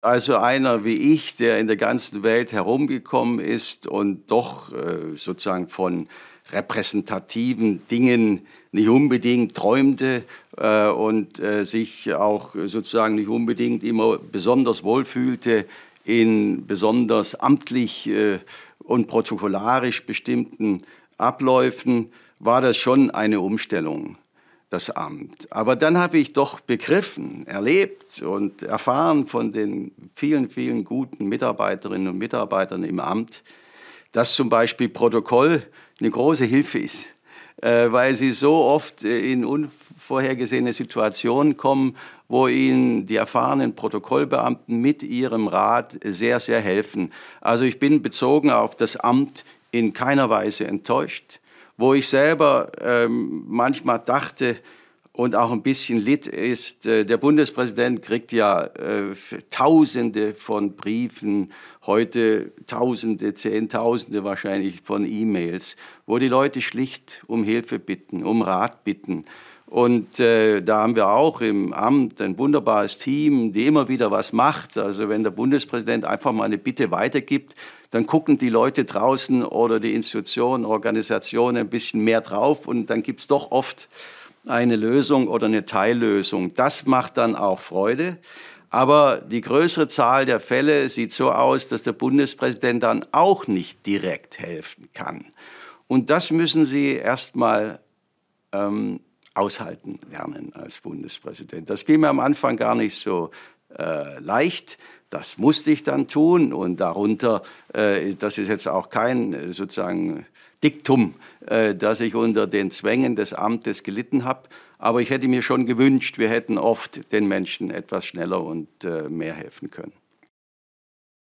Also einer wie ich, der in der ganzen Welt herumgekommen ist und doch äh, sozusagen von repräsentativen Dingen nicht unbedingt träumte äh, und äh, sich auch sozusagen nicht unbedingt immer besonders wohlfühlte in besonders amtlich äh, und protokollarisch bestimmten Abläufen, war das schon eine Umstellung das Amt. Aber dann habe ich doch begriffen, erlebt und erfahren von den vielen, vielen guten Mitarbeiterinnen und Mitarbeitern im Amt, dass zum Beispiel Protokoll eine große Hilfe ist, äh, weil sie so oft äh, in unvorhergesehene Situationen kommen, wo ihnen die erfahrenen Protokollbeamten mit ihrem Rat sehr, sehr helfen. Also ich bin bezogen auf das Amt in keiner Weise enttäuscht wo ich selber ähm, manchmal dachte, und auch ein bisschen litt, ist, äh, der Bundespräsident kriegt ja äh, Tausende von Briefen, heute Tausende, Zehntausende wahrscheinlich von E-Mails, wo die Leute schlicht um Hilfe bitten, um Rat bitten. Und äh, da haben wir auch im Amt ein wunderbares Team, die immer wieder was macht. Also wenn der Bundespräsident einfach mal eine Bitte weitergibt, dann gucken die Leute draußen oder die Institutionen, Organisationen ein bisschen mehr drauf und dann gibt es doch oft eine Lösung oder eine Teillösung. Das macht dann auch Freude. Aber die größere Zahl der Fälle sieht so aus, dass der Bundespräsident dann auch nicht direkt helfen kann. Und das müssen Sie erstmal ähm, aushalten lernen als Bundespräsident. Das ging mir am Anfang gar nicht so äh, leicht. Das musste ich dann tun und darunter, äh, das ist jetzt auch kein äh, sozusagen Diktum, äh, dass ich unter den Zwängen des Amtes gelitten habe. Aber ich hätte mir schon gewünscht, wir hätten oft den Menschen etwas schneller und äh, mehr helfen können.